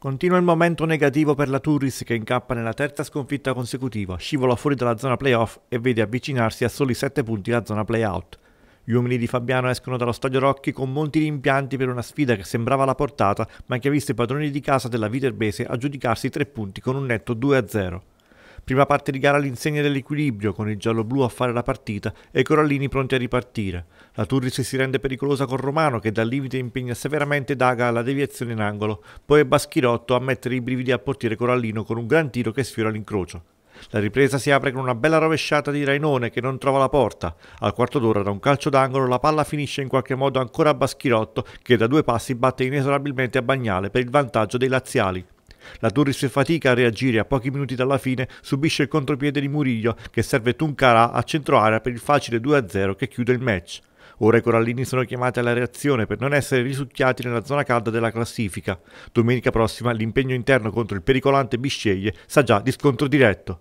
Continua il momento negativo per la Turris che incappa nella terza sconfitta consecutiva, scivola fuori dalla zona playoff e vede avvicinarsi a soli 7 punti la zona playout. Gli uomini di Fabiano escono dallo stadio Rocchi con molti rimpianti per una sfida che sembrava alla portata ma che ha visto i padroni di casa della Viterbese aggiudicarsi 3 punti con un netto 2-0. Prima parte di gara all'insegna dell'equilibrio, con il giallo-blu a fare la partita e i Corallini pronti a ripartire. La Turris si rende pericolosa con Romano che dal limite impegna severamente Daga alla deviazione in angolo, poi è Baschirotto a mettere i brividi al portiere Corallino con un gran tiro che sfiora l'incrocio. La ripresa si apre con una bella rovesciata di Rainone che non trova la porta. Al quarto d'ora, da un calcio d'angolo, la palla finisce in qualche modo ancora a Baschirotto, che da due passi batte inesorabilmente a Bagnale per il vantaggio dei laziali. La Turris fatica a reagire a pochi minuti dalla fine subisce il contropiede di Murillo che serve Tuncarà a centro area per il facile 2-0 che chiude il match. Ora i corallini sono chiamati alla reazione per non essere risucchiati nella zona calda della classifica. Domenica prossima l'impegno interno contro il pericolante Bisceglie sa già di scontro diretto.